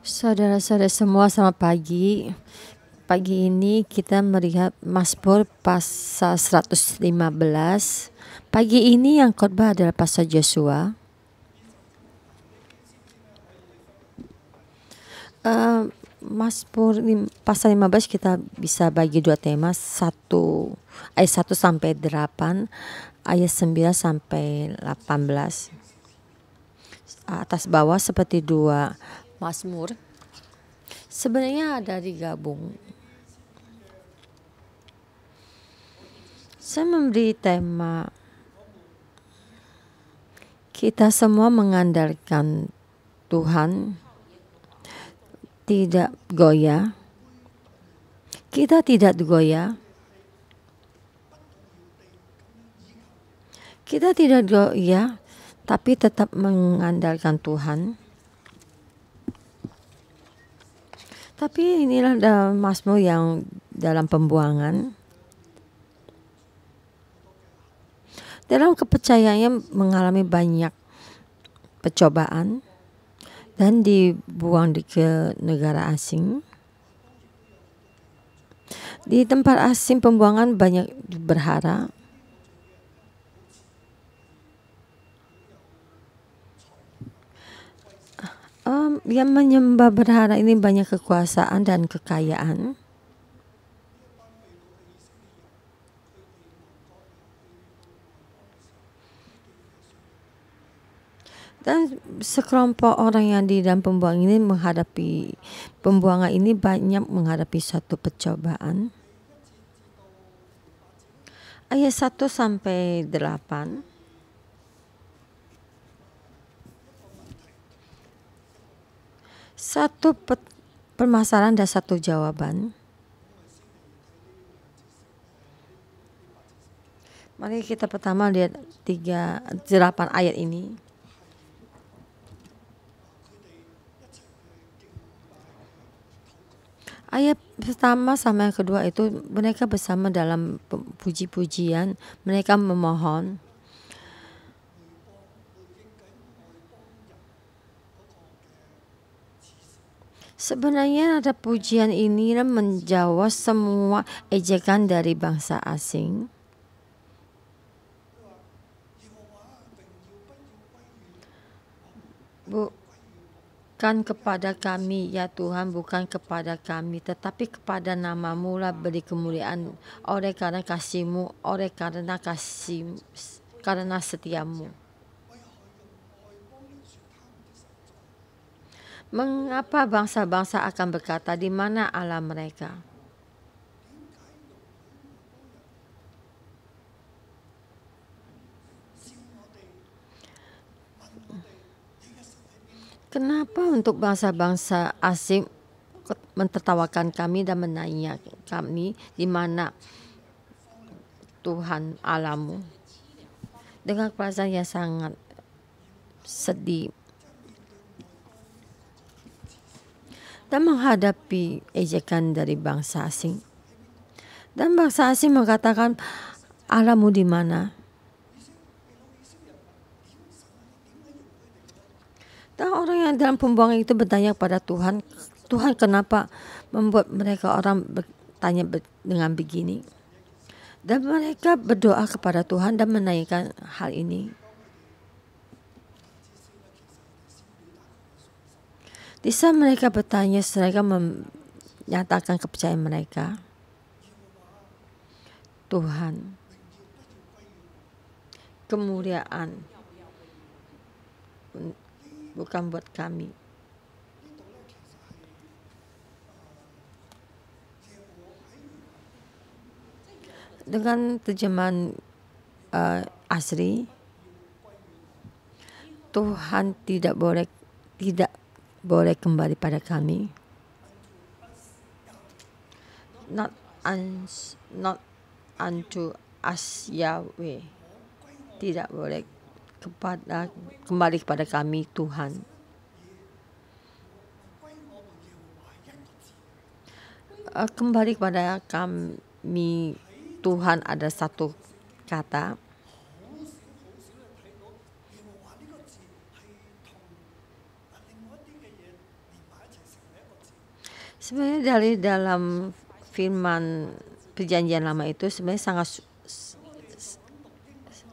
Saudara-saudara semua selamat pagi. Pagi ini kita melihat Mazmur pasal 115. Pagi ini yang khotbah adalah pasal Joshua. Uh, Mazmur pasal 15 kita bisa bagi dua tema, satu ayat 1 sampai 8, ayat 9 sampai 18. Atas bawah seperti dua Mazmur sebenarnya ada digabung. Saya memberi tema kita semua mengandalkan Tuhan tidak goyah. Kita tidak goyah. Kita tidak goyah, tapi tetap mengandalkan Tuhan. Tapi inilah masmu yang dalam pembuangan. Dalam kepercayaannya mengalami banyak percobaan dan dibuang di ke negara asing. Di tempat asing pembuangan banyak berharap. Um, yang menyembah berhala ini banyak kekuasaan dan kekayaan. dan sekelompok orang yang di dalam pembuangan ini menghadapi pembuangan ini banyak menghadapi satu percobaan ayat 1 sampai 8 Satu permasalahan dan satu jawaban. Mari kita pertama lihat tiga delapan ayat ini. Ayat pertama sama yang kedua itu mereka bersama dalam puji-pujian, mereka memohon. Sebenarnya ada pujian ini menjawab semua ejekan dari bangsa asing. Bukan kepada kami ya Tuhan, bukan kepada kami, tetapi kepada namamu lah beri kemuliaan oleh karena kasihmu, oleh karena kasih, karena setiamu. Mengapa bangsa-bangsa akan berkata di mana alam mereka? Kenapa untuk bangsa-bangsa asing mentertawakan kami dan menanya kami di mana Tuhan alamu? Dengan perasaan yang sangat sedih dan menghadapi ejekan dari bangsa asing. Dan bangsa asing mengatakan, alamu di mana? Dan orang yang dalam pembuangan itu bertanya kepada Tuhan, Tuhan kenapa membuat mereka orang bertanya dengan begini? Dan mereka berdoa kepada Tuhan dan menanyakan hal ini. Di saat mereka bertanya, mereka menyatakan kepercayaan mereka. Tuhan, kemuliaan bukan buat kami. Dengan terjemahan uh, asri, Tuhan tidak boleh tidak boleh kembali pada kami. Not, un, not unto us Yahweh. Tidak boleh kepada kembali kepada kami Tuhan. Eh, kembali kepada kami Tuhan ada satu kata sebenarnya dari dalam firman perjanjian lama itu sebenarnya sangat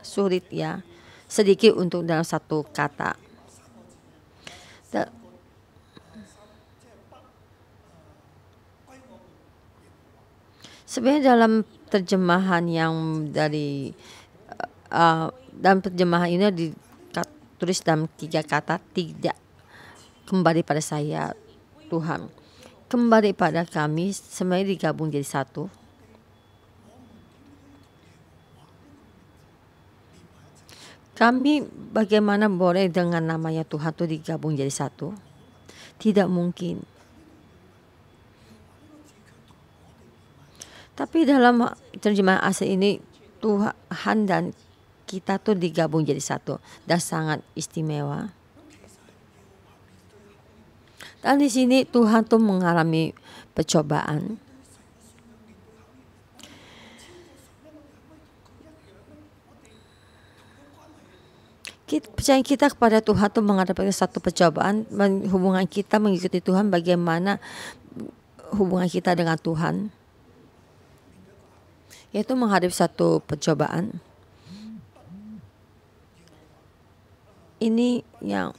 sulit ya sedikit untuk dalam satu kata sebenarnya dalam terjemahan yang dari uh, dalam terjemahan ini di tulis dalam tiga kata tidak kembali pada saya Tuhan kembali pada kami semuanya digabung jadi satu Kami bagaimana boleh dengan namanya Tuhan itu digabung jadi satu? Tidak mungkin. Tapi dalam terjemahan asli ini Tuhan dan kita tuh digabung jadi satu dan sangat istimewa. Dan di sini Tuhan tuh mengalami percobaan. Kita, Percaya kita kepada Tuhan tuh menghadapi satu percobaan. hubungan kita mengikuti Tuhan bagaimana hubungan kita dengan Tuhan. Yaitu menghadapi satu percobaan. Ini yang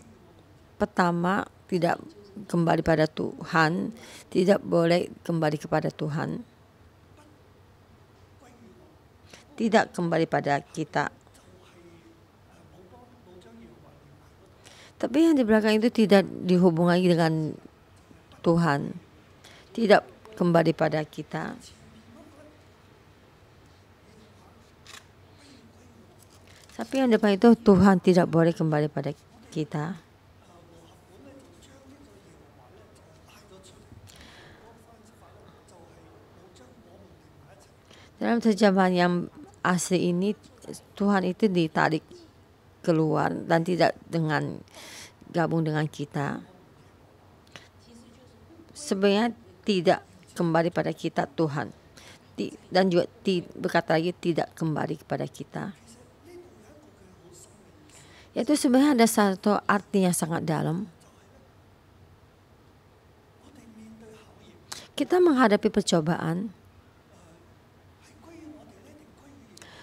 pertama tidak kembali pada Tuhan, tidak boleh kembali kepada Tuhan. Tidak kembali pada kita. Tapi yang di belakang itu tidak dihubungi dengan Tuhan. Tidak kembali pada kita. Tapi yang depan itu Tuhan tidak boleh kembali pada kita. Dalam terjemahan yang asli ini Tuhan itu ditarik keluar dan tidak dengan gabung dengan kita. Sebenarnya tidak kembali pada kita Tuhan dan juga berkata lagi tidak kembali kepada kita. itu sebenarnya ada satu arti yang sangat dalam. Kita menghadapi percobaan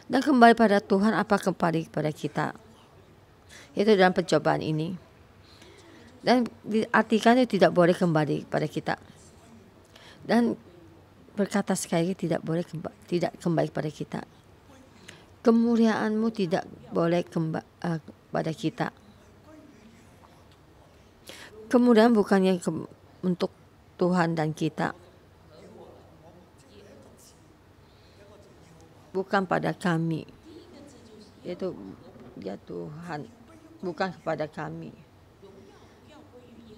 dan kembali pada Tuhan apa kembali kepada kita. Itu dalam pencobaan ini. Dan diartikan itu tidak boleh kembali kepada kita. Dan berkata sekali lagi tidak boleh kembali, tidak kembali kepada kita. Kemuliaanmu tidak boleh kembali uh, eh, kepada kita. Kemudian bukannya ke, untuk Tuhan dan kita bukan pada kami yaitu ya Tuhan bukan kepada kami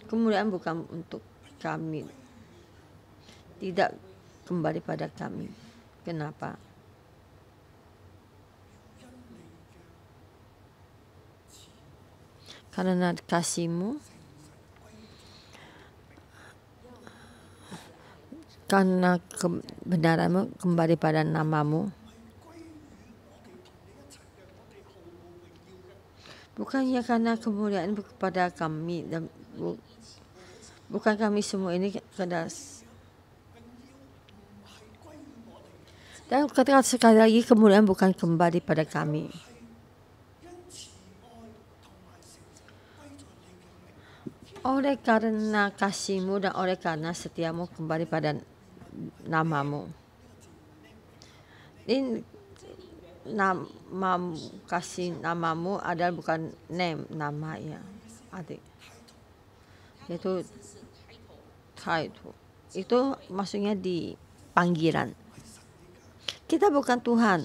kemuliaan bukan untuk kami tidak kembali pada kami kenapa karena kasihmu karena kebenaranmu kembali pada namamu Bukannya karena kemuliaan kepada kami dan bu, bukan kami semua ini kedas. Dan katakan sekali lagi kemuliaan bukan kembali pada kami. Oleh karena kasihmu dan oleh karena setiamu kembali pada namamu. Ini nama kasih namamu adalah bukan name nama ya adik itu title itu maksudnya di panggilan kita bukan Tuhan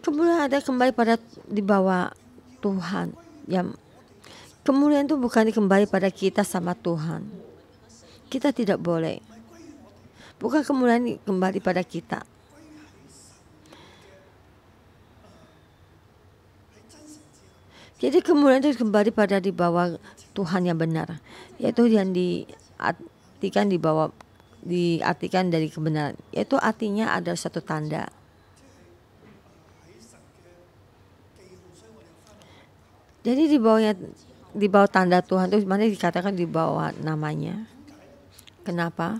kemudian ada kembali pada di bawah Tuhan yang kemudian itu bukan kembali pada kita sama Tuhan kita tidak boleh bukan kemudian kembali pada kita Jadi kemudian itu kembali pada di bawah Tuhan yang benar, yaitu yang diartikan di bawah diartikan dari kebenaran, yaitu artinya ada satu tanda. Jadi di bawahnya di bawah tanda Tuhan itu mana dikatakan di bawah namanya. Kenapa?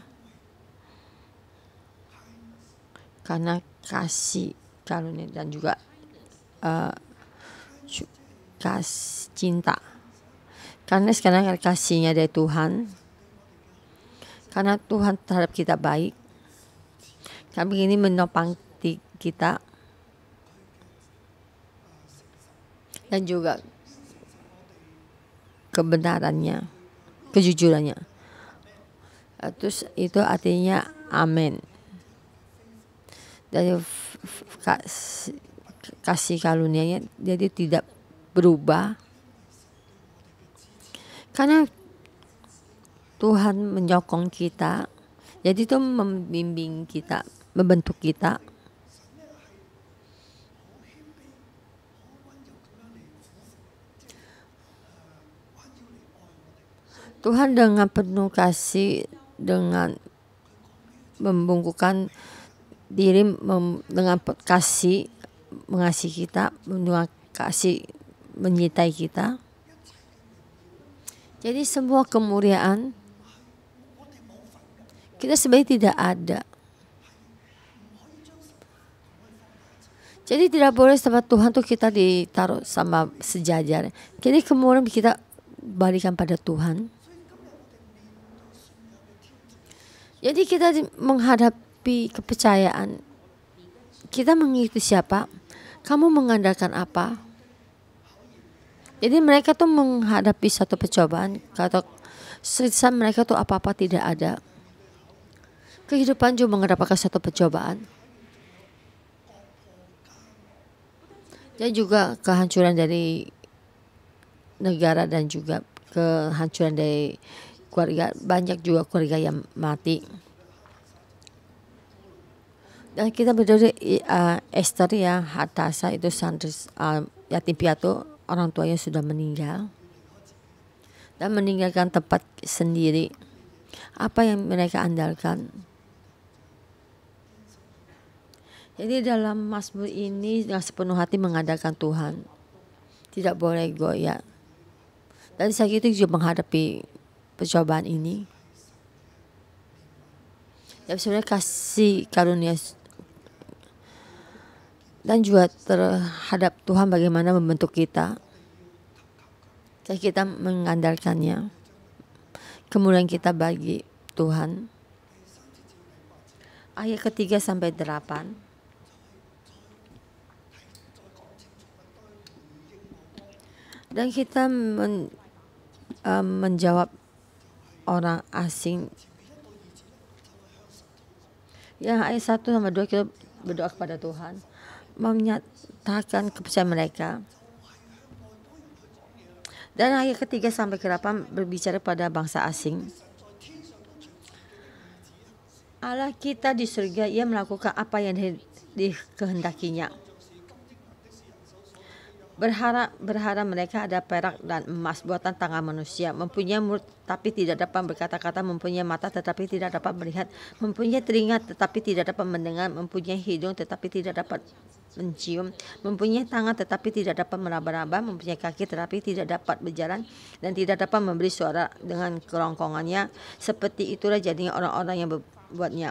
Karena kasih karunia dan juga uh, kas cinta. Karena sekarang kasihnya dari Tuhan. Karena Tuhan terhadap kita baik. Kami ini menopang kita. Dan juga kebenarannya, kejujurannya. Eh, terus itu artinya amin. Dari kasih karunianya jadi tidak berubah? Karena Tuhan menyokong kita, jadi itu membimbing kita, membentuk kita. Tuhan dengan penuh kasih, dengan membungkukan diri mem, dengan kasih mengasihi kita, menunjukkan kasih menyertai kita. Jadi semua kemuliaan kita sebenarnya tidak ada. Jadi tidak boleh sama Tuhan tuh kita ditaruh sama sejajar. Jadi kemudian kita balikan pada Tuhan. Jadi kita menghadapi kepercayaan. Kita mengikuti siapa? Kamu mengandalkan apa? Jadi mereka tuh menghadapi satu percobaan kata sisa mereka tuh apa-apa tidak ada. Kehidupan juga mendapatkan satu percobaan. Dan juga kehancuran dari negara dan juga kehancuran dari keluarga banyak juga keluarga yang mati dan kita berdoa uh, eh, Esther ya Hatasa itu santri uh, yatim piatu orang tuanya sudah meninggal dan meninggalkan tempat sendiri. Apa yang mereka andalkan? Jadi dalam Mazmur ini dengan sepenuh hati mengandalkan Tuhan. Tidak boleh goyah. Dan saya itu juga menghadapi percobaan ini. Ya sebenarnya kasih karunia dan juga terhadap Tuhan bagaimana membentuk kita. Jadi kita mengandalkannya. Kemudian kita bagi Tuhan. Ayat ketiga sampai delapan. Dan kita men, uh, menjawab orang asing. Ya ayat satu sama dua kita berdoa kepada Tuhan menyatakan kepercayaan mereka. Dan ayat ketiga sampai ke-8 berbicara pada bangsa asing. Allah kita di surga, ia melakukan apa yang dikehendakinya. Berharap berharap mereka ada perak dan emas buatan tangan manusia, mempunyai mulut tapi tidak dapat berkata-kata, mempunyai mata tetapi tidak dapat melihat, mempunyai telinga tetapi tidak dapat mendengar, mempunyai hidung tetapi tidak dapat mencium, mempunyai tangan tetapi tidak dapat meraba-raba, mempunyai kaki tetapi tidak dapat berjalan dan tidak dapat memberi suara dengan kerongkongannya. Seperti itulah jadinya orang-orang yang berbuatnya.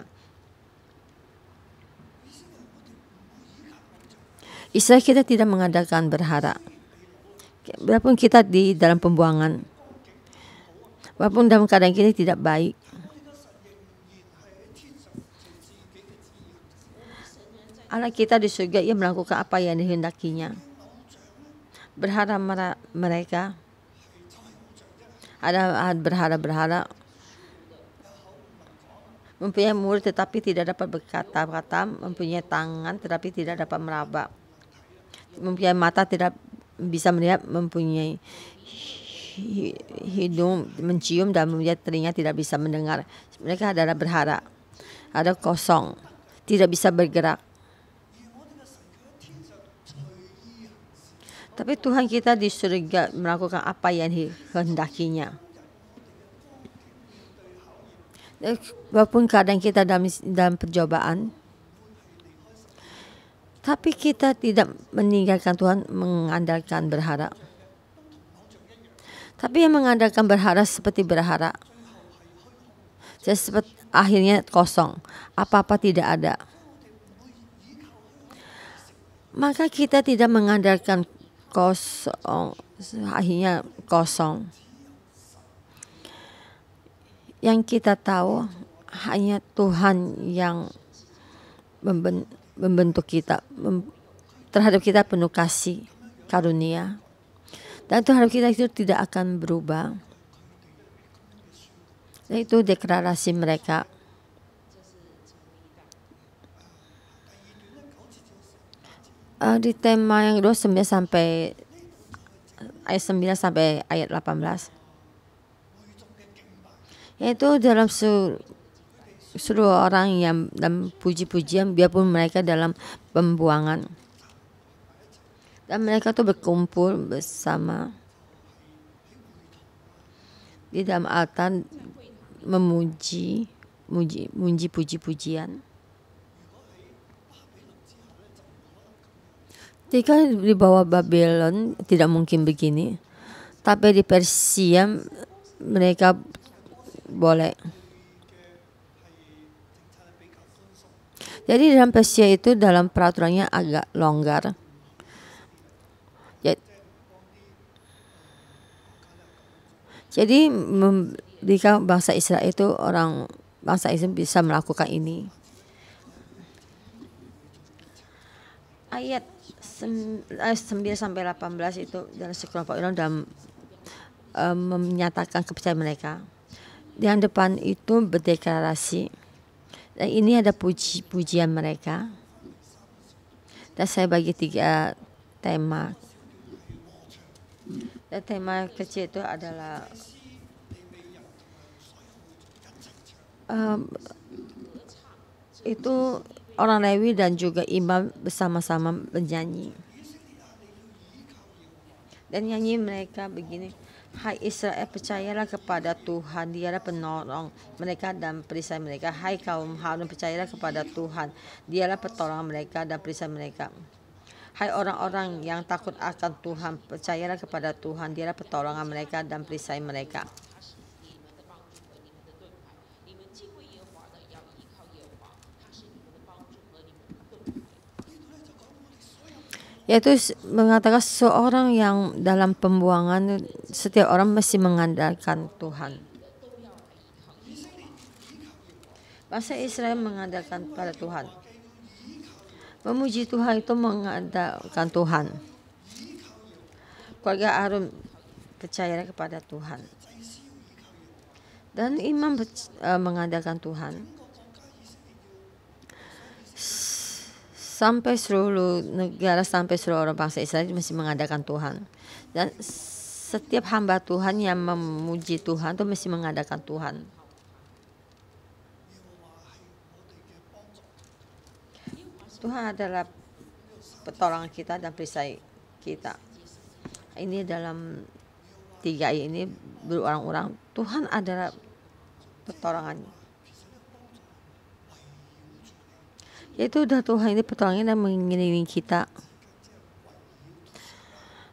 Istilah kita tidak mengadakan berharap. Berapun kita di dalam pembuangan, walaupun dalam keadaan kita tidak baik, Anak kita di surga ia melakukan apa yang dihendakinya. Berharap mereka ada berharap-berharap mempunyai mulut tetapi tidak dapat berkata-kata, mempunyai tangan tetapi tidak dapat meraba, mempunyai mata tidak bisa melihat, mempunyai hidung mencium dan mempunyai telinga tidak bisa mendengar. Mereka adalah berharap, ada kosong, tidak bisa bergerak, Tapi Tuhan kita di surga melakukan apa yang hendakinya. Eh, walaupun kadang kita dalam, dalam percobaan, tapi kita tidak meninggalkan Tuhan mengandalkan berharap. Tapi yang mengandalkan berharap seperti berharap. Jadi seperti, akhirnya kosong, apa-apa tidak ada. Maka kita tidak mengandalkan kosong akhirnya kosong yang kita tahu hanya Tuhan yang membentuk kita terhadap kita penuh kasih karunia dan tuhan kita itu tidak akan berubah itu deklarasi mereka uh, di tema yang 29 sampai ayat 9 sampai ayat 18 yaitu dalam seluruh orang yang dalam puji-pujian biarpun mereka dalam pembuangan dan mereka tuh berkumpul bersama di dalam altar memuji muji, muji puji-pujian Jika di bawah Babylon tidak mungkin begini, tapi di Persia mereka boleh. Jadi dalam Persia itu dalam peraturannya agak longgar. Ya- Jadi jika bangsa Israel itu orang bangsa Israel bisa melakukan ini. Ayat Eh, sembil 9 sampai 18 itu dan sekelompok orang sudah um, eh, menyatakan kepercayaan mereka. Yang depan itu berdeklarasi. Dan ini ada puji, pujian mereka. Dan saya bagi tiga eh, tema. Dan tema kecil itu adalah um, itu orang Lewi dan juga imam bersama-sama menyanyi. Dan nyanyi mereka begini. Hai Israel, percayalah kepada Tuhan, dialah penolong mereka dan perisai mereka. Hai kaum Harun, percayalah kepada Tuhan, dialah pertolongan mereka dan perisai mereka. Hai orang-orang yang takut akan Tuhan, percayalah kepada Tuhan, dialah pertolongan mereka dan perisai mereka. yaitu mengatakan seorang yang dalam pembuangan setiap orang masih mengandalkan Tuhan. Bangsa Israel mengandalkan pada Tuhan. Memuji Tuhan itu mengandalkan Tuhan. Keluarga Arum percaya kepada Tuhan. Dan imam eh, mengandalkan Tuhan sampai seluruh negara sampai seluruh orang bangsa Israel masih mengadakan Tuhan dan setiap hamba Tuhan yang memuji Tuhan itu masih mengadakan Tuhan Tuhan adalah pertolongan kita dan perisai kita ini dalam tiga ini berulang-ulang Tuhan adalah pertolongan Yaitu udah Tuhan ini pertolongan dan mengiringi kita.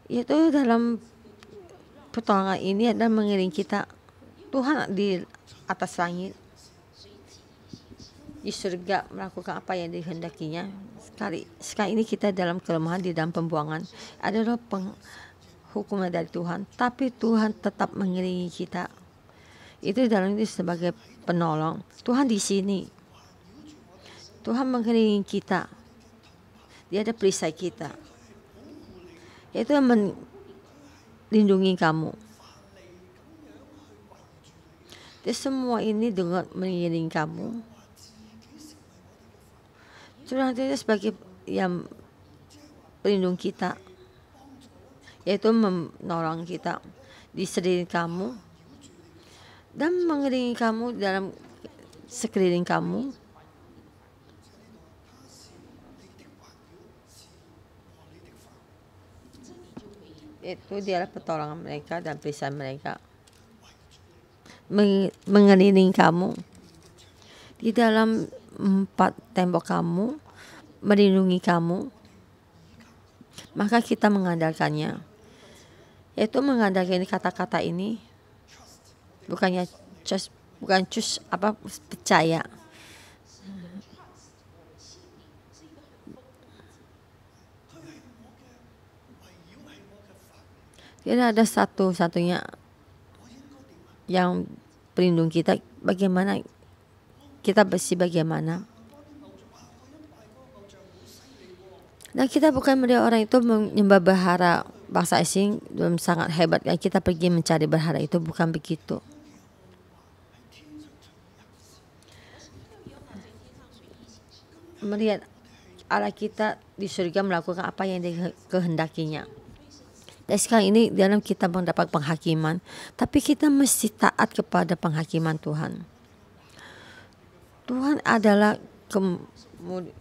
Yaitu dalam pertolongan ini adalah mengiringi kita. Tuhan di atas langit di surga melakukan apa yang dihendakinya sekali sekali ini kita dalam kelemahan di dalam pembuangan adalah penghukuman dari Tuhan tapi Tuhan tetap mengiringi kita itu dalam ini sebagai penolong Tuhan di sini Tuhan mengelilingi kita. Dia ada perisai kita. Yaitu yang melindungi kamu. Dia semua ini dengan mengiringi kamu. Tuhan itu sebagai yang pelindung kita. Yaitu menolong kita. Di kamu. Dan mengiringi kamu dalam sekeliling kamu itu dialah pertolongan mereka dan pesan mereka mengelilingi kamu di dalam empat tembok kamu melindungi kamu maka kita mengandalkannya yaitu mengandalkan kata-kata ini bukannya just bukan cus apa percaya Tidak ada satu-satunya yang pelindung kita. Bagaimana kita bersih bagaimana? Nah kita bukan melihat orang itu menyembah bahara bangsa asing belum sangat hebat yang kita pergi mencari berhara itu bukan begitu. Melihat Allah kita di surga melakukan apa yang dikehendakinya. Dan sekarang ini dalam kita mendapat penghakiman, tapi kita mesti taat kepada penghakiman Tuhan. Tuhan adalah kemuri,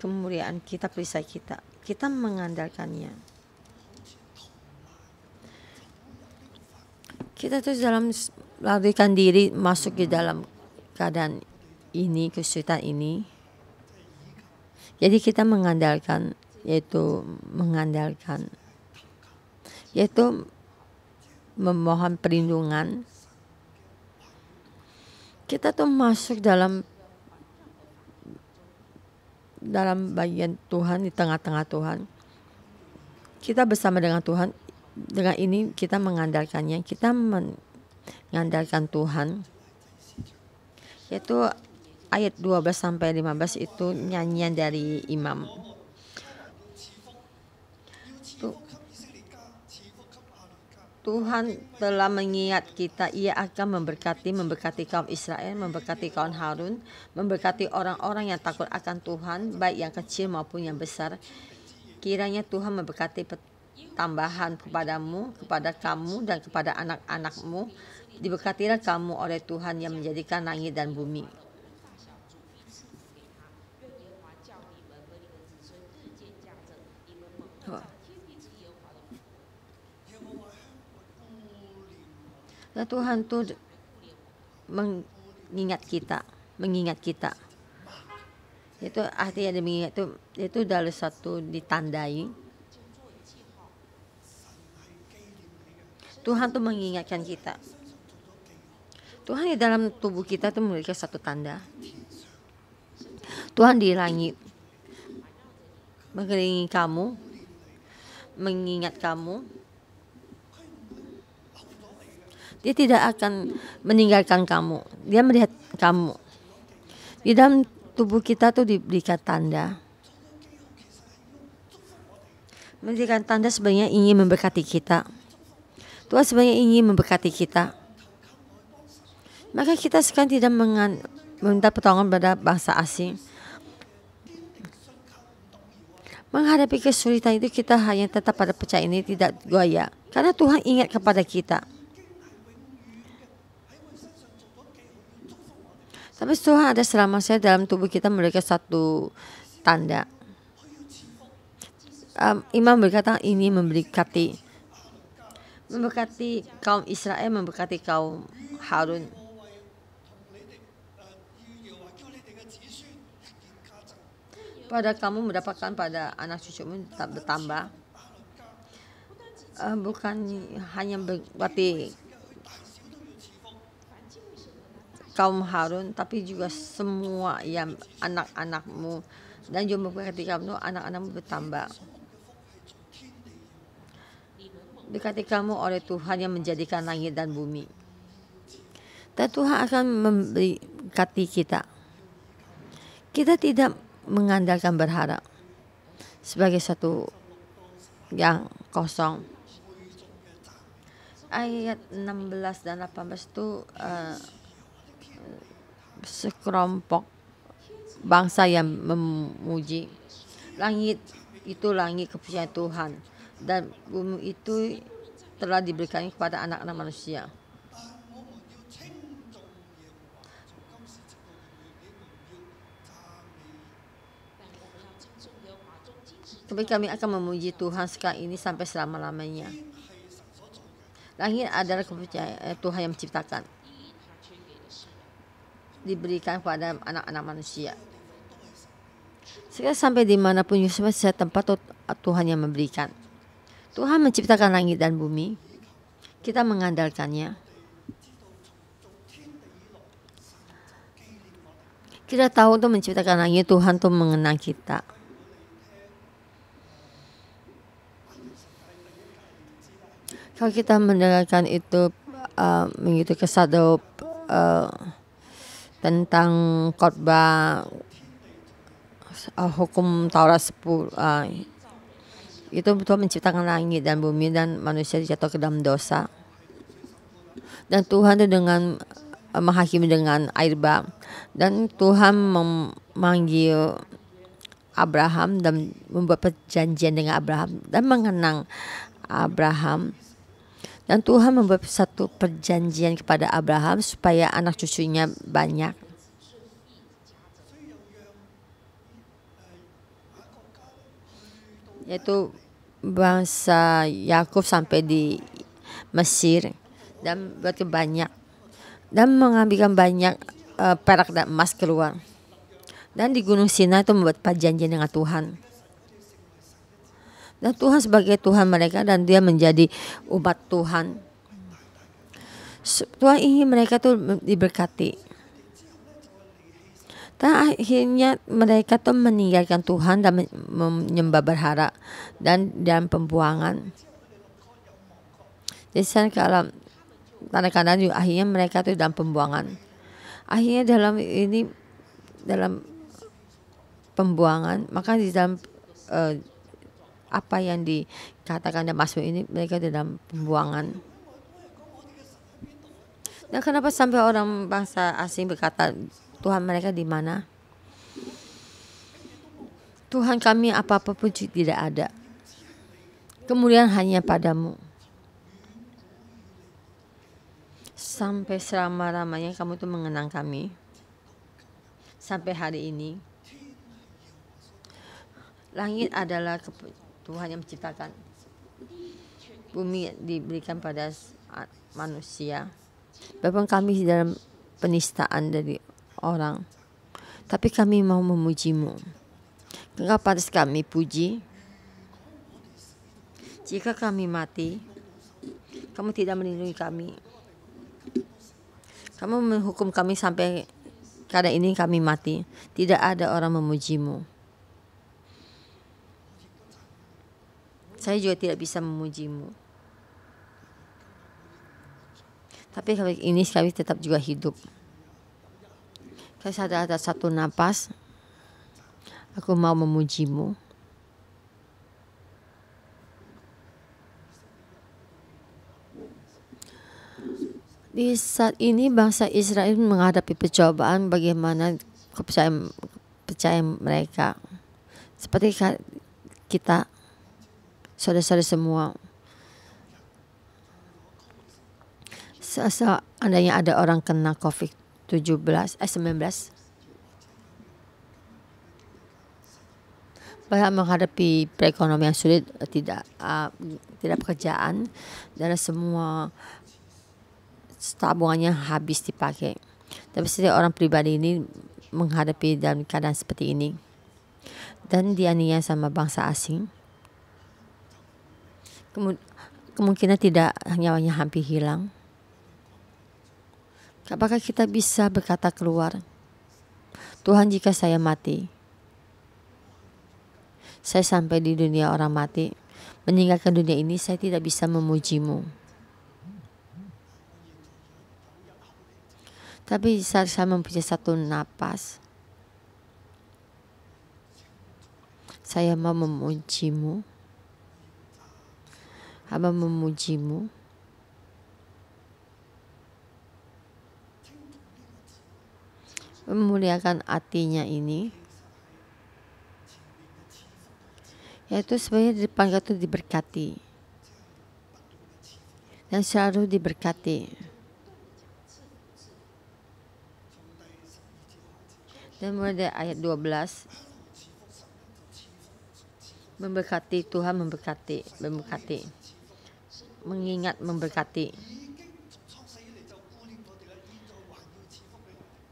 kemuliaan kita, perisai kita. Kita mengandalkannya. Kita terus dalam larikan diri masuk ke dalam keadaan ini, kesulitan ini. Jadi kita mengandalkan, yaitu mengandalkan yaitu memohon perlindungan. Kita tuh masuk dalam dalam bagian Tuhan di tengah-tengah Tuhan. Kita bersama dengan Tuhan, dengan ini kita mengandalkannya, kita mengandalkan Tuhan. Yaitu ayat 12 sampai 15 itu nyanyian dari imam. Tuhan telah mengingat kita ia akan memberkati memberkati kaum Israel, memberkati kaum Harun, memberkati orang-orang yang takut akan Tuhan, baik yang kecil maupun yang besar. Kiranya Tuhan memberkati tambahan kepadamu, kepada kamu dan kepada anak-anakmu. Diberkatilah kamu oleh Tuhan yang menjadikan langit dan bumi. Nah, Tuhan tuh mengingat kita, mengingat kita. Itu artinya dia mengingat itu itu dari satu ditandai. Tuhan tuh mengingatkan kita. Tuhan di dalam tubuh kita tuh memiliki satu tanda. Tuhan di langit mengelilingi kamu, mengingat kamu, dia tidak akan meninggalkan kamu. Dia melihat kamu. Di dalam tubuh kita tuh diberikan tanda. Memberikan tanda sebenarnya ingin memberkati kita. Tuhan sebenarnya ingin memberkati kita. Maka kita sekarang tidak meminta pertolongan pada bangsa asing. Menghadapi kesulitan itu kita hanya tetap pada percaya ini tidak goyah. Karena Tuhan ingat kepada kita. Tapi Tuhan ada selama saya dalam tubuh kita memiliki satu tanda. Um, imam berkata ini memberkati memberkati kaum Israel, memberkati kaum Harun. Pada kamu mendapatkan pada anak cucumu bertambah. Uh, bukan hanya berarti kaum Harun tapi juga semua yang anak-anakmu dan jumlah ketika kamu anak-anakmu bertambah dekati kamu oleh Tuhan yang menjadikan langit dan bumi dan Tuhan akan kati kita kita tidak mengandalkan berharap sebagai satu yang kosong ayat 16 dan 18 itu uh, sekelompok bangsa yang memuji langit itu langit kepunyaan Tuhan dan bumi itu telah diberikan kepada anak-anak manusia. Tapi kami akan memuji Tuhan sekarang ini sampai selama-lamanya. Langit adalah kepercayaan eh, Tuhan yang menciptakan diberikan kepada anak-anak manusia. Sekarang sampai dimanapun Yusuf tempat Tuhan yang memberikan. Tuhan menciptakan langit dan bumi. Kita mengandalkannya. Kita tahu untuk menciptakan langit Tuhan tuh mengenang kita. Kalau kita mendengarkan itu uh, begitu kesadaran uh, tentang khotbah uh, hukum Taurat 10 uh, eh, itu betul menciptakan langit dan bumi dan manusia jatuh ke dalam dosa. Dan Tuhan itu dengan uh, menghakimi dengan air bah dan Tuhan memanggil Abraham dan membuat perjanjian dengan Abraham dan mengenang Abraham dan Tuhan membuat satu perjanjian kepada Abraham supaya anak cucunya banyak. Yaitu bangsa Yakub sampai di Mesir dan berarti banyak dan mengambilkan banyak eh, perak dan emas keluar. Dan di Gunung Sinai itu membuat perjanjian dengan Tuhan dan Tuhan sebagai Tuhan mereka dan dia menjadi umat Tuhan. Tuhan ingin mereka tuh diberkati. Dan akhirnya mereka tuh meninggalkan Tuhan dan menyembah berhala dan dan pembuangan. Jadi kalau tanda kan juga akhirnya mereka tuh dalam pembuangan. Akhirnya dalam ini dalam pembuangan maka di dalam uh, apa yang dikatakan dan masuk ini mereka di dalam pembuangan. Dan kenapa sampai orang bangsa asing berkata Tuhan mereka di mana? Tuhan kami apa-apa puji tidak ada. Kemudian hanya padamu. Sampai selama-lamanya kamu itu mengenang kami. Sampai hari ini. Langit adalah Tuhan yang menciptakan bumi diberikan pada manusia. Bahkan kami dalam penistaan dari orang. Tapi kami mau memujimu. Kenapa harus kami puji? Jika kami mati, kamu tidak melindungi kami. Kamu menghukum kami sampai karena ini kami mati. Tidak ada orang memujimu. Saya juga tidak bisa memujimu. Tapi kali ini kami tetap juga hidup. Kami sadar ada satu napas. Aku mau memujimu. Di saat ini bangsa Israel menghadapi percobaan bagaimana kepercayaan, kepercayaan mereka. Seperti kita saudara-saudara semua. Seandainya ada orang kena covid 19 eh belas, menghadapi perekonomian sulit, eh, tidak uh, tidak pekerjaan, dan semua tabungannya habis dipakai. Tapi setiap orang pribadi ini menghadapi dalam keadaan seperti ini. Dan dianiaya sama bangsa asing kemungkinan tidak nyawanya hampir hilang? Apakah kita bisa berkata keluar, Tuhan jika saya mati, saya sampai di dunia orang mati, meninggalkan dunia ini saya tidak bisa memujimu. Tapi saat saya mempunyai satu napas, saya mau memujimu. Hamba memujimu. Memuliakan hatinya ini. Yaitu sebenarnya di depan itu diberkati. Dan selalu diberkati. Dan mulai dari ayat 12 memberkati Tuhan memberkati memberkati mengingat memberkati.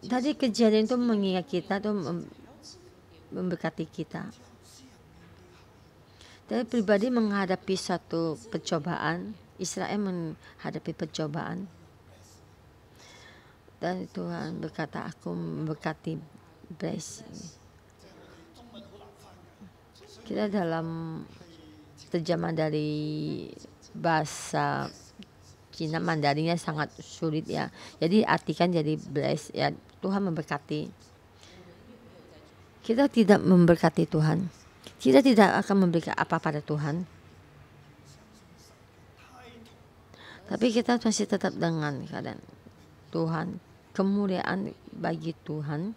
Tadi kejadian itu mengingat kita tuh memberkati kita. tapi pribadi menghadapi satu percobaan Israel menghadapi percobaan Dan Tuhan berkata, aku memberkati Brace. Kita dalam terjemah dari bahasa Cina Mandarinnya sangat sulit ya. Jadi artikan jadi bless ya Tuhan memberkati. Kita tidak memberkati Tuhan. Kita tidak akan memberikan apa pada Tuhan. Tapi kita masih tetap dengan keadaan Tuhan, kemuliaan bagi Tuhan.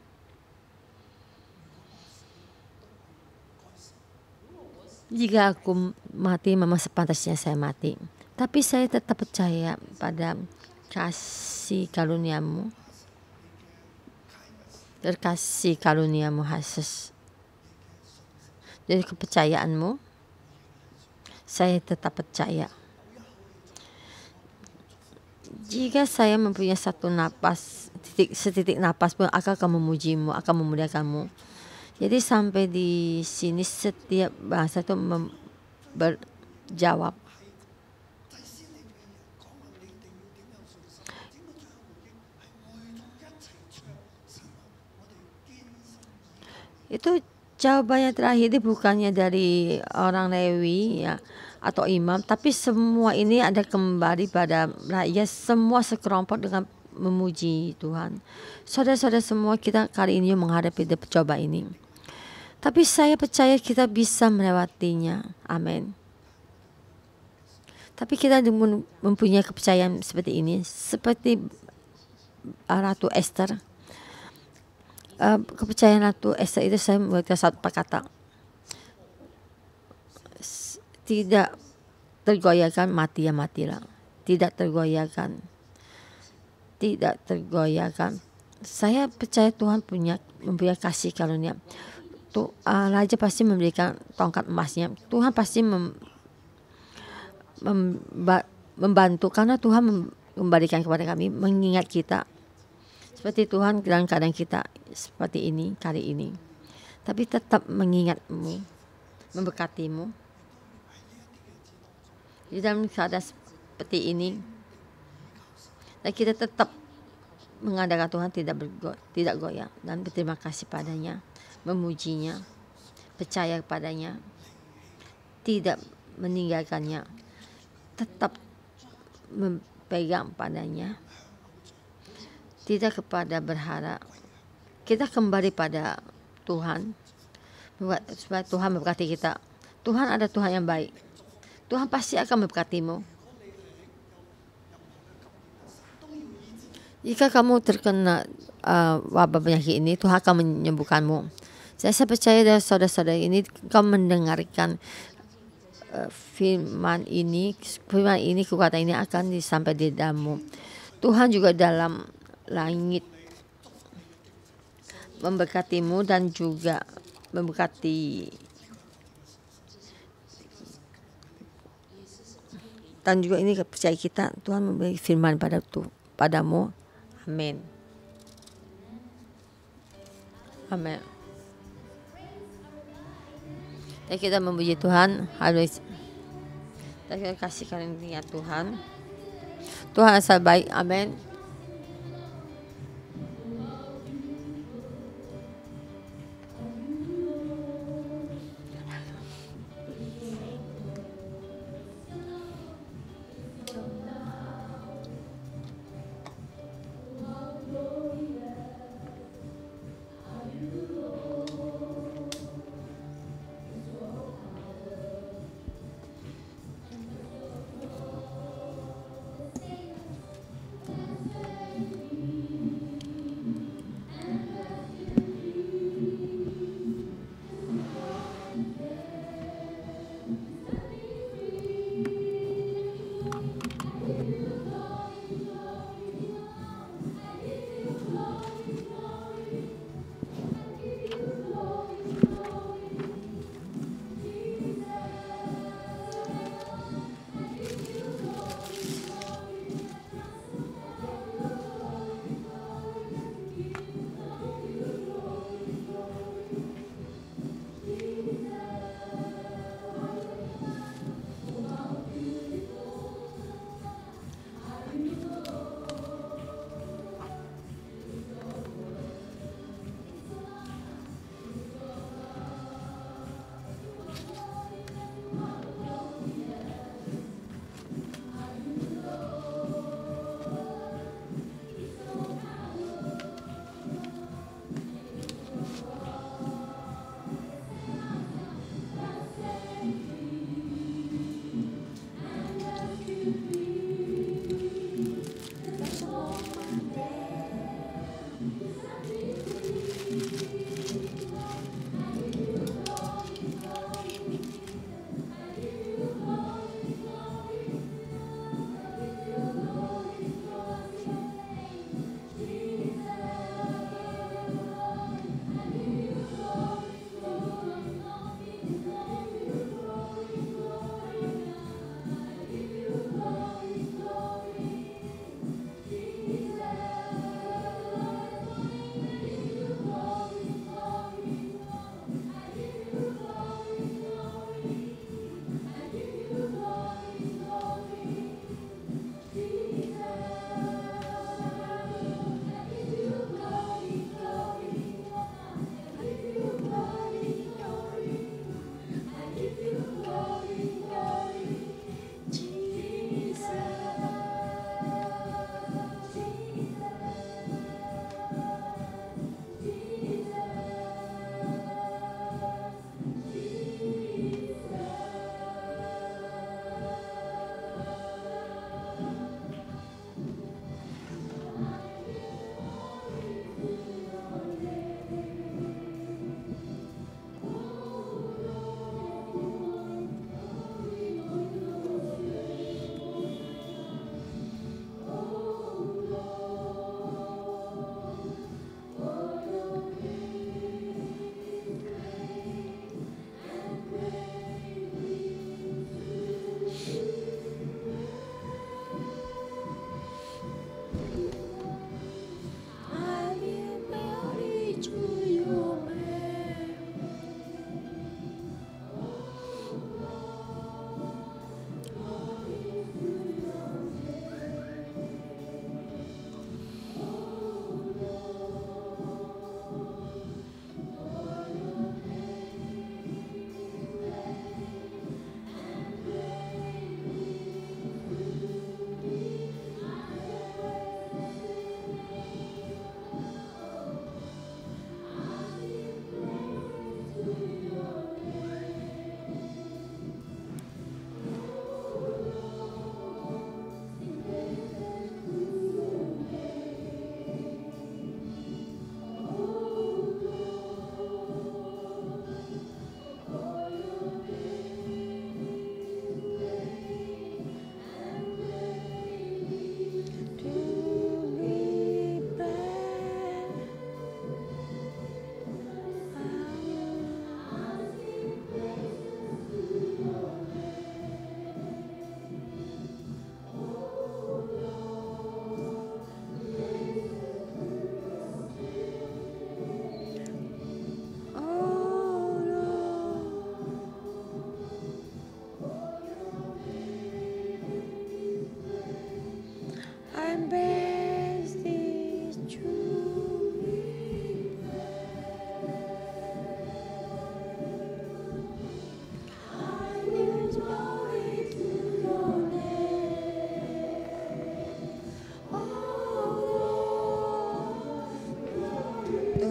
Jika aku mati memang sepantasnya saya mati. Tapi saya tetap percaya pada kasih karuniamu. Terkasih karuniamu hases Jadi kepercayaanmu saya tetap percaya. Jika saya mempunyai satu napas, titik, setitik napas pun akan kamu mujimu, akan memuliakanmu. Jadi sampai di sini setiap bahasa itu mem, berjawab. Itu yang terakhir ini bukannya dari orang Lewi ya atau imam, tapi semua ini ada kembali pada rakyat semua sekelompok dengan memuji Tuhan. Saudara-saudara semua kita kali ini menghadapi coba ini. Tapi saya percaya kita bisa melewatinya. Amin. Tapi kita mempunyai kepercayaan seperti ini, seperti uh, Ratu Esther. Uh, kepercayaan Ratu Esther itu saya membuatkan satu perkata. Tidak tergoyahkan mati ya matilah. Tidak tergoyahkan. Tidak tergoyahkan. Saya percaya Tuhan punya mempunyai kasih karunia tuh raja pasti memberikan tongkat emasnya. Tuhan pasti mem, memba, membantu karena Tuhan memberikan kepada kami mengingat kita seperti Tuhan dalam keadaan kita seperti ini kali ini. Tapi tetap mengingatmu, memberkatimu. Di dalam keadaan seperti ini, dan kita tetap mengadakan Tuhan tidak bergo, tidak goyah dan berterima kasih padanya, memujinya, percaya kepadanya, tidak meninggalkannya, tetap memegang padanya, tidak kepada berharap. Kita kembali pada Tuhan, supaya Tuhan memberkati kita. Tuhan ada Tuhan yang baik. Tuhan pasti akan memberkatimu. Jika kamu terkena uh, wabah penyakit ini, Tuhan akan menyembuhkanmu. Saya, saya percaya dari saudara-saudara ini, kau mendengarkan uh, firman ini, firman ini, kekuatan ini akan disampaikan di dalammu. Tuhan juga dalam langit memberkatimu dan juga memberkati dan juga ini percaya kita Tuhan memberi firman pada tuh padamu Amin. Amin. Dan kita memuji Tuhan harus dan kita ini ya Tuhan. Tuhan asal baik. Amin.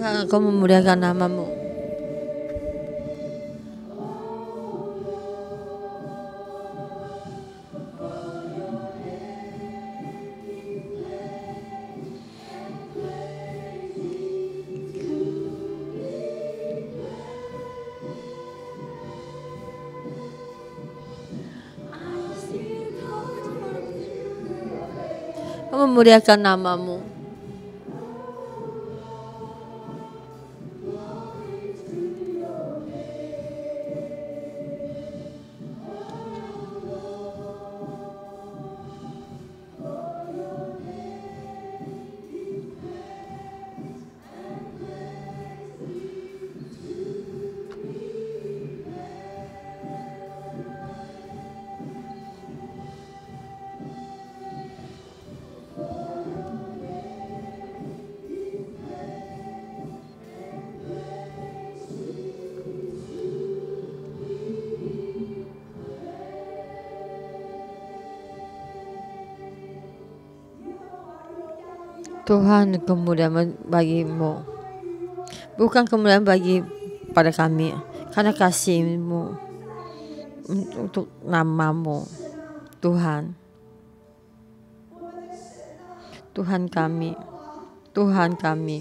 Jangan engkau memuliakan namamu. Kau memuliakan namamu. Tuhan kemudahan bagimu bukan kemudahan bagi pada kami karena kasihmu untuk namamu Tuhan Tuhan kami Tuhan kami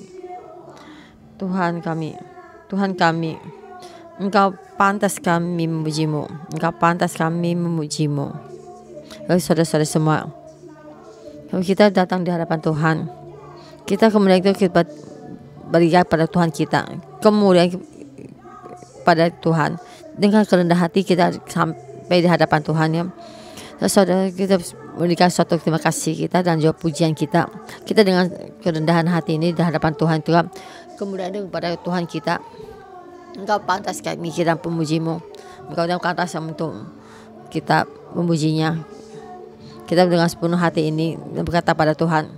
Tuhan kami Tuhan kami Engkau pantas kami memujimu Engkau pantas kami memujimu saudara-saudara semua kita datang di hadapan Tuhan kita kemudian itu kita berikan pada Tuhan kita. Kemudian pada Tuhan dengan kerendah hati kita sampai di hadapan Tuhan ya. Saudara kita memberikan suatu terima kasih kita dan jawab pujian kita. Kita dengan kerendahan hati ini di hadapan Tuhan Tuhan. Kemudian itu kepada Tuhan kita. Engkau pantas kami kita pemujiMu, Engkau yang pantas untuk kita memujinya. Kita dengan sepenuh hati ini berkata pada Tuhan,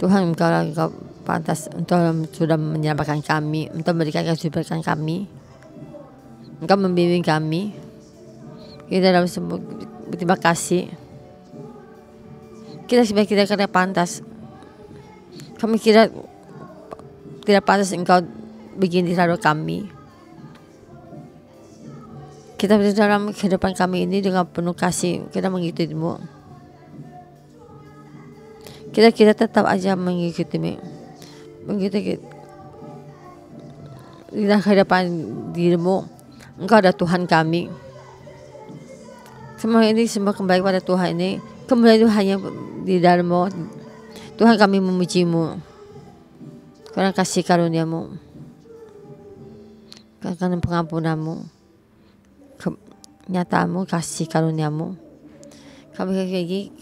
Tuhan engkau lah engkau pantas untuk sudah menyelamatkan kami untuk memberikan kehidupan kami engkau membimbing kami kita dalam semua terima kasih kita sebaik kita karena pantas kami kira tidak pantas engkau begini terhadap kami kita dalam kehidupan kami ini dengan penuh kasih kita mengikutimu kita kita tetap aja mengikuti mengikuti di hadapan dirimu engkau ada Tuhan kami semua ini semua kembali pada Tuhan ini kembali itu hanya di dalammu Tuhan kami memujimu karena kasih karuniamu karena pengampunanmu nyatamu kasih karuniamu kami lagi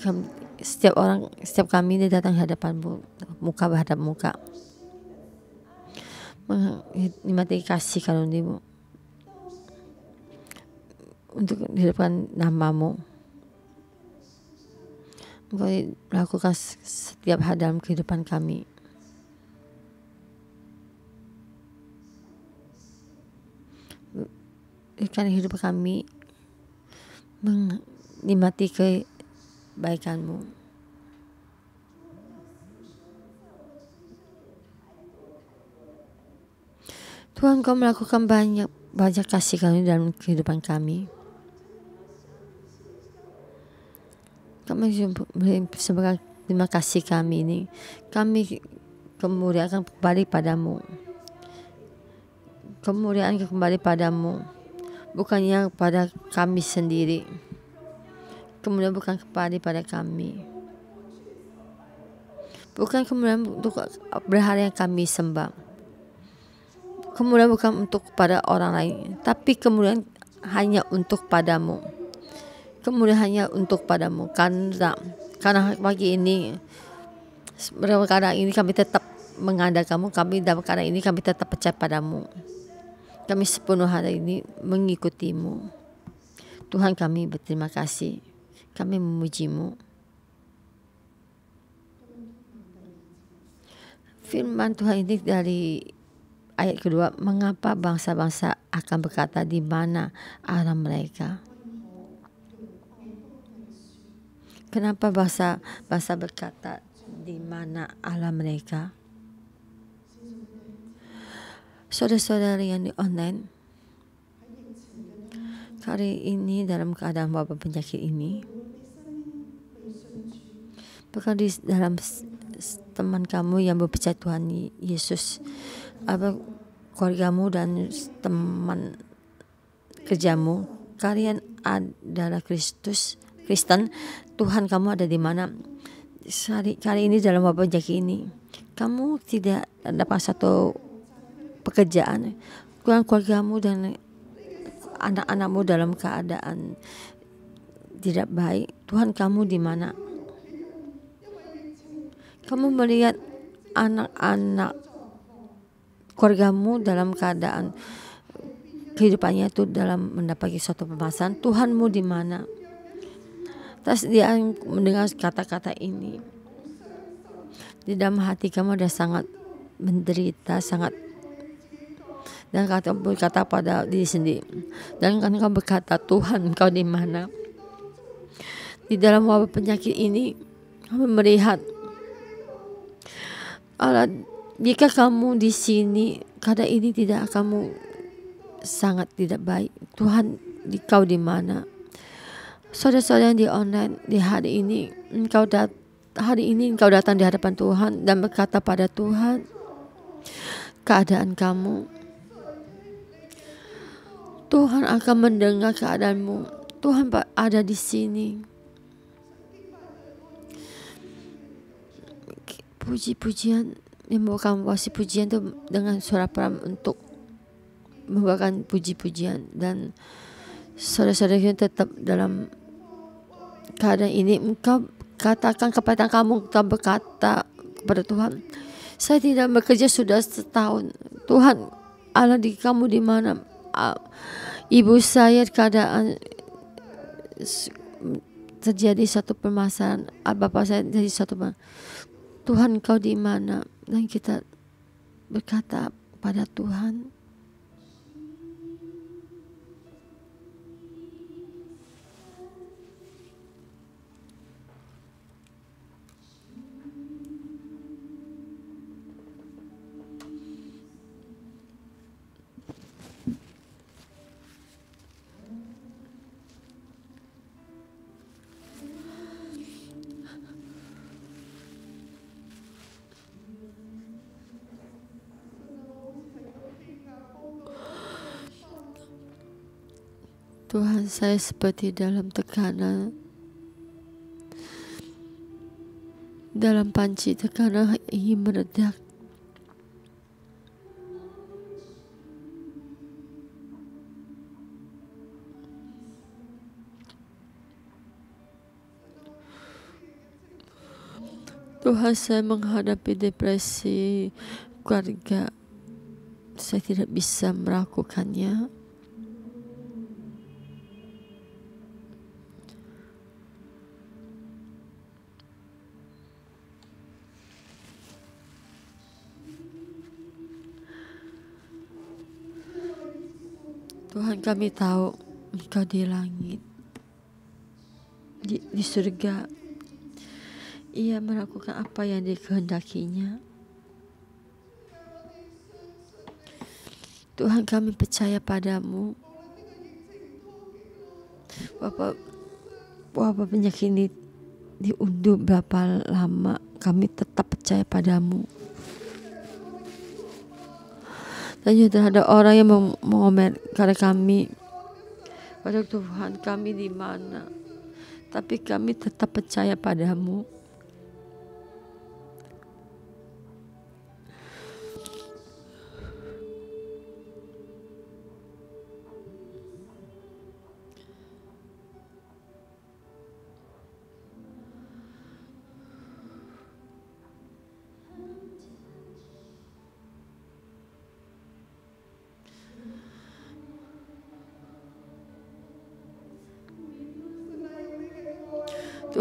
setiap orang setiap kami dia datang hadapan muka berhadap muka menikmati kasih karuniamu untuk depan namamu Engkau lakukan setiap hal dalam kehidupan kami Ikan hidup kami menikmati ke kebaikanmu. Tuhan kau melakukan banyak banyak kasih kami dalam kehidupan kami. Kami sebagai terima kasih kami ini. Kami kemuliaan kembali padamu. Kemuliaan kembali padamu. Bukannya pada kami sendiri kemudian bukan kepada pada kami bukan kemudian untuk berhala yang kami sembah kemudian bukan untuk kepada orang lain tapi kemudian hanya untuk padamu kemudian hanya untuk padamu karena karena pagi ini karena ini kami tetap mengada kamu kami dalam karena ini kami tetap percaya padamu kami sepenuh hari ini mengikutimu Tuhan kami berterima kasih kami memujimu. Firman Tuhan ini dari ayat kedua, mengapa bangsa-bangsa akan berkata di mana arah mereka? Kenapa bahasa bahasa berkata di mana Allah mereka? Saudara-saudara yang di online, kali ini dalam keadaan wabah penyakit ini, apakah di dalam teman kamu yang berbicara Tuhan Yesus apa keluargamu dan teman kerjamu kalian adalah Kristus Kristen Tuhan kamu ada di mana Sari, kali ini dalam wabah jaki ini kamu tidak dapat satu pekerjaan Tuhan keluargamu dan anak-anakmu dalam keadaan tidak baik Tuhan kamu di mana kamu melihat anak-anak keluargamu dalam keadaan kehidupannya itu dalam mendapati suatu pembahasan Tuhanmu di mana terus dia mendengar kata-kata ini di dalam hati kamu ada sangat menderita sangat dan kata berkata pada diri sendiri dan kan kau berkata Tuhan kau di mana di dalam wabah penyakit ini kamu melihat Allah, jika kamu di sini, kada ini tidak kamu sangat tidak baik. Tuhan, di kau di mana? Saudara-saudara yang di online di hari ini, engkau dat hari ini engkau datang di hadapan Tuhan dan berkata pada Tuhan, keadaan kamu. Tuhan akan mendengar keadaanmu. Tuhan ada di sini. puji-pujian yang membawakan wasi pujian itu dengan suara peram untuk membawakan puji-pujian dan saudara-saudara kita tetap dalam keadaan ini engkau katakan kepada kamu kita berkata kepada Tuhan saya tidak bekerja sudah setahun Tuhan Allah di kamu di mana ibu saya keadaan terjadi satu permasalahan bapak saya jadi satu permasalahan Tuhan kau di mana dan kita berkata pada Tuhan Tuhan saya seperti dalam tekanan dalam panci tekanan ingin meredak. Tuhan saya menghadapi depresi keluarga saya tidak bisa melakukannya Tuhan kami tahu Engkau di langit di, di surga ia melakukan apa yang dikehendakinya Tuhan kami percaya padamu Bapak Bapak penyakit ini diunduh berapa lama kami tetap percaya padamu dan juga terhadap orang yang mengomel karena kami pada Tuhan kami di mana tapi kami tetap percaya padamu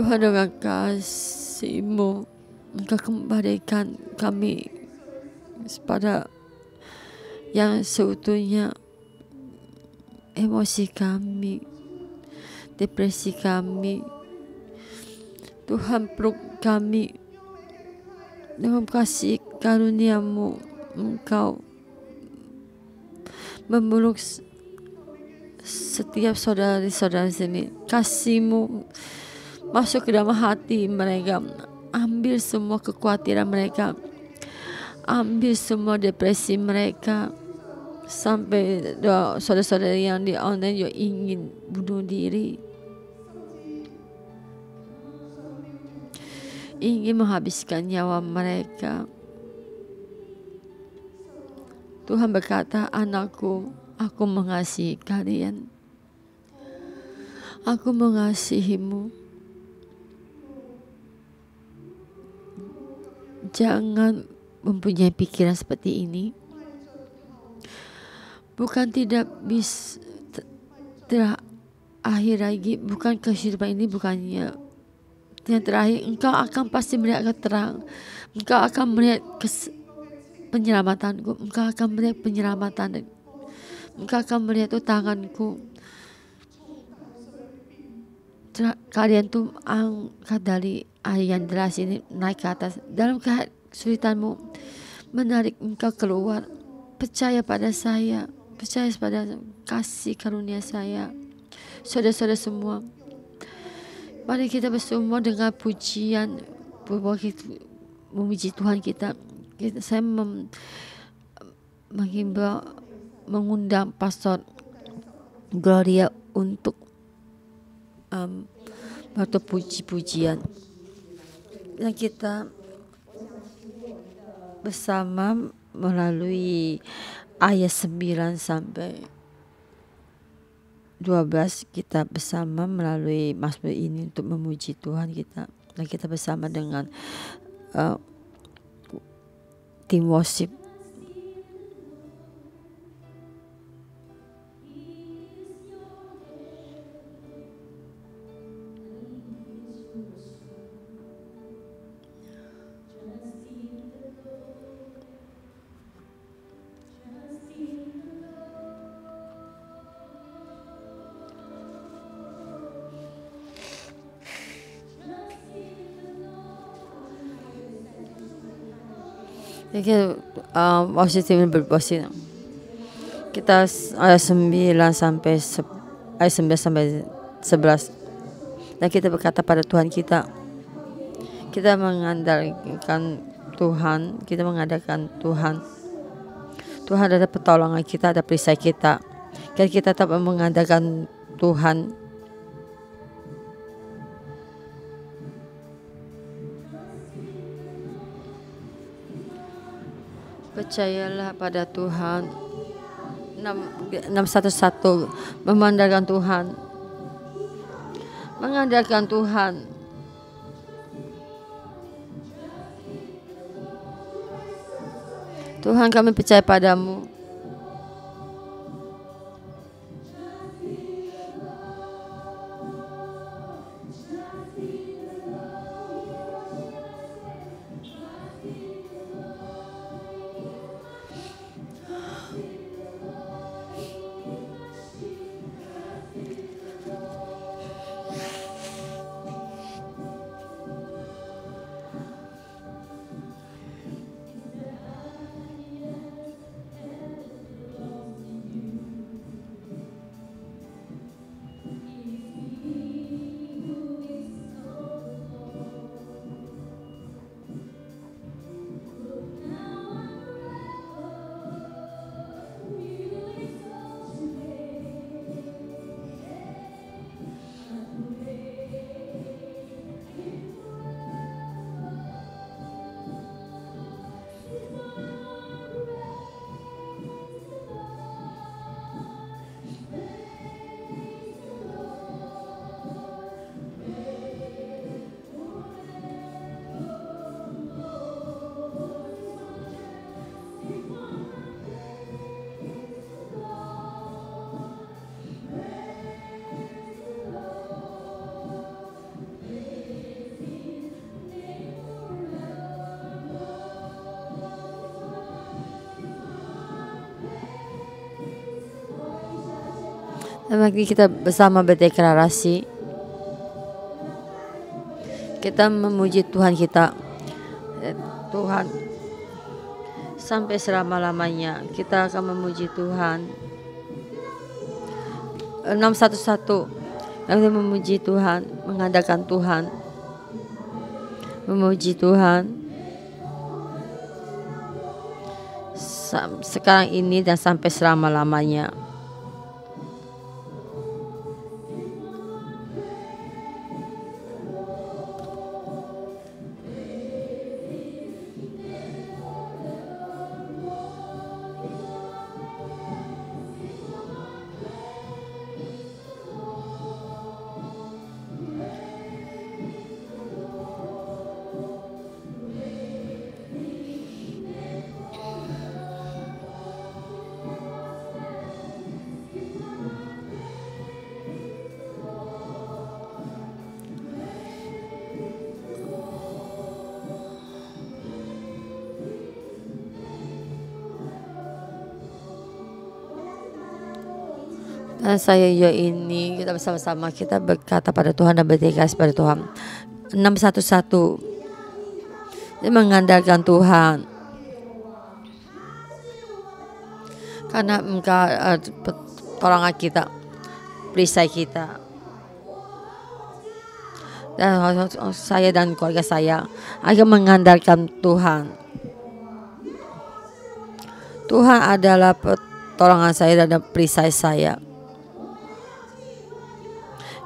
Tuhan dengan kasihmu Engkau kembalikan kami pada yang seutuhnya emosi kami depresi kami Tuhan peluk kami dengan kasih karuniamu engkau memeluk setiap saudari saudara sini kasihmu masuk ke dalam hati mereka ambil semua kekhawatiran mereka ambil semua depresi mereka sampai saudara-saudara yang di online yang ingin bunuh diri ingin menghabiskan nyawa mereka Tuhan berkata anakku aku mengasihi kalian aku mengasihimu jangan mempunyai pikiran seperti ini. Bukan tidak bisa terakhir lagi, bukan kehidupan ini bukannya yang terakhir. Engkau akan pasti melihat keterang. Engkau akan melihat kes penyelamatanku. Engkau akan melihat penyelamatan. Engkau akan melihat tuh tanganku. Kalian tuh angkat dari Ah, yang deras ini naik ke atas. Dalam kesulitanmu menarik engkau keluar. Percaya pada saya, percaya pada kasih karunia saya. Saudara-saudara semua, mari kita bersumpah dengan pujian memuji Tuhan kita. saya mem, menghimbau mengundang Pastor Gloria untuk um, atau puji-pujian yang kita bersama melalui ayat 9 sampai 12 kita bersama melalui Mazmur ini untuk memuji Tuhan kita dan kita bersama dengan uh, tim worship Uh, kita wasit timnya berwasit kita ayat 9 sampai ayat 9 sampai 11 dan kita berkata pada Tuhan kita kita mengandalkan Tuhan kita mengadakan Tuhan Tuhan ada pertolongan kita ada perisai kita kita tetap mengandalkan Tuhan Percayalah pada Tuhan. 611 memandangkan Tuhan. Mengandalkan Tuhan. Tuhan kami percaya padamu. lagi kita bersama berdeklarasi. Kita memuji Tuhan kita. Eh, Tuhan sampai selama-lamanya kita akan memuji Tuhan. 611 kita memuji Tuhan, mengadakan Tuhan. Memuji Tuhan. sekarang ini dan sampai selama-lamanya. saya ya ini kita bersama-sama kita berkata pada Tuhan dan berdoa pada Tuhan 611 ini mengandalkan Tuhan karena engkau uh, kita perisai kita dan saya dan keluarga saya akan mengandalkan Tuhan Tuhan adalah pertolongan saya dan perisai saya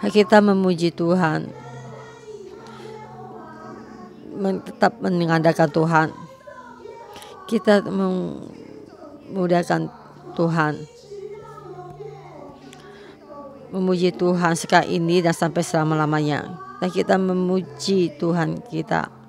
kita memuji Tuhan tetap mengandalkan Tuhan kita memudahkan Tuhan memuji Tuhan sekarang ini dan sampai selama-lamanya dan kita memuji Tuhan kita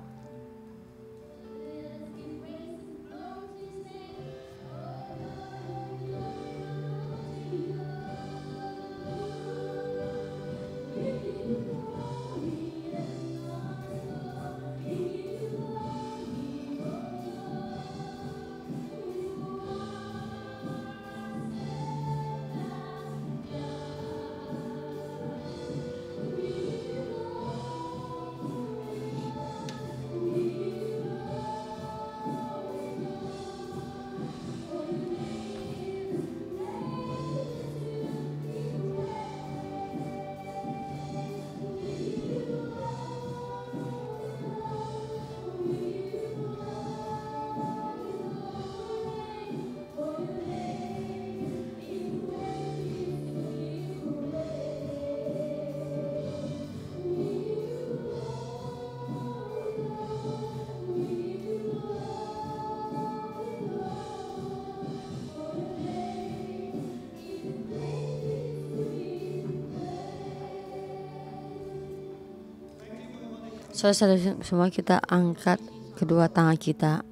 Saudara semua kita angkat kedua tangan kita.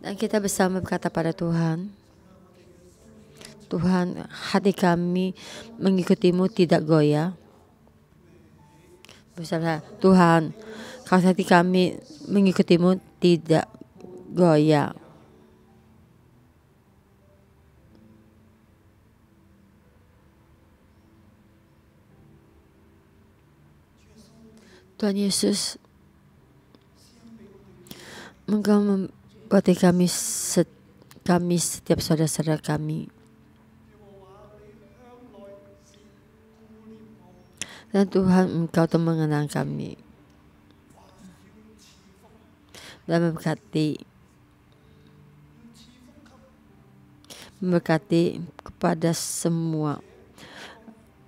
Dan kita bersama berkata pada Tuhan. Tuhan hati kami mengikutimu tidak goyah. bersama Tuhan kalau hati kami mengikutimu tidak goyah. Tuhan Yesus, Engkau membuat kami, set, kami setiap saudara-saudara kami. Dan Tuhan Engkau telah mengenang kami dan memberkati memberkati kepada semua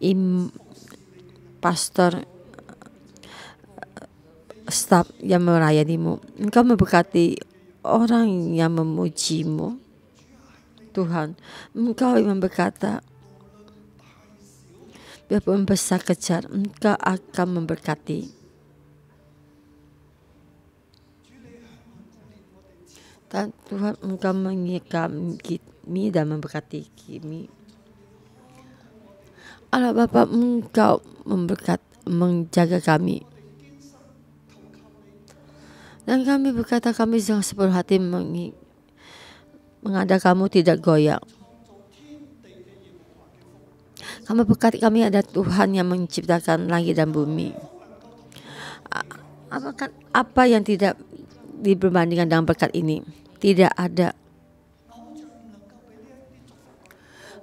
im pastor staf yang melayanimu. Engkau memberkati orang yang memujimu. Tuhan, Engkau yang berkata, biarpun besar kejar, Engkau akan memberkati. Dan Tuhan, Engkau mengikat kami dan memberkati kami. Allah Bapa, Engkau memberkat, menjaga kami. Dan kami berkata kami dengan sepenuh hati mengada kamu tidak goyang. Kami berkata kami ada Tuhan yang menciptakan langit dan bumi. apa yang tidak diperbandingkan dengan berkat ini? Tidak ada.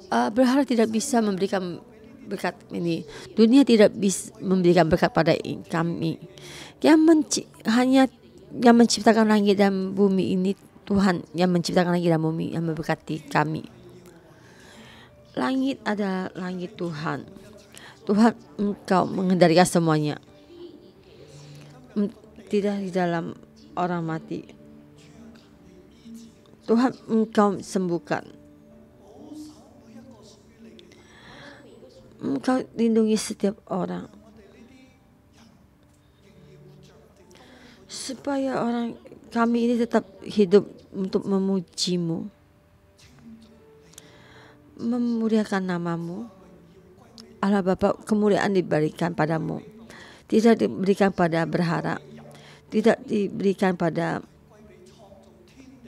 Uh, berharap tidak bisa memberikan berkat ini. Dunia tidak bisa memberikan berkat pada kami. Yang hanya yang menciptakan langit dan bumi ini Tuhan yang menciptakan langit dan bumi yang memberkati kami. Langit adalah langit Tuhan. Tuhan engkau mengendalikan semuanya. Tidak di dalam orang mati. Tuhan engkau sembuhkan. Engkau lindungi setiap orang. supaya orang kami ini tetap hidup untuk memujimu memuliakan namamu Allah Bapa kemuliaan diberikan padamu tidak diberikan pada berharap tidak diberikan pada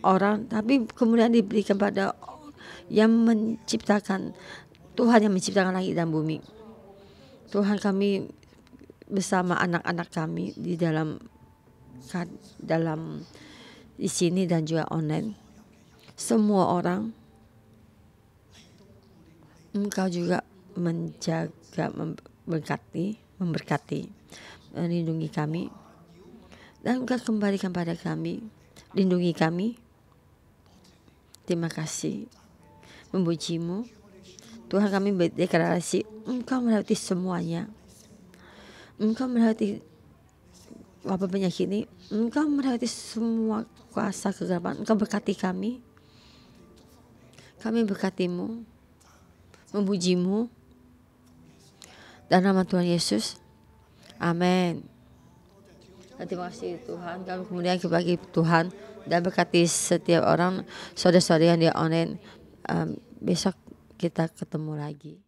orang tapi kemuliaan diberikan pada yang menciptakan Tuhan yang menciptakan langit dan bumi Tuhan kami bersama anak-anak kami di dalam masyarakat dalam di sini dan juga online. Semua orang engkau juga menjaga memberkati, memberkati, lindungi kami dan engkau kembalikan pada kami, lindungi kami. Terima kasih memujimu. Tuhan kami berdeklarasi Engkau melewati semuanya. Engkau melewati wabah penyakit ini engkau melewati semua kuasa kegelapan engkau berkati kami kami berkatimu memujimu dan nama Tuhan Yesus amin nah, terima kasih Tuhan kami kemudian kebagi Tuhan dan berkati setiap orang saudara-saudara yang di online um, besok kita ketemu lagi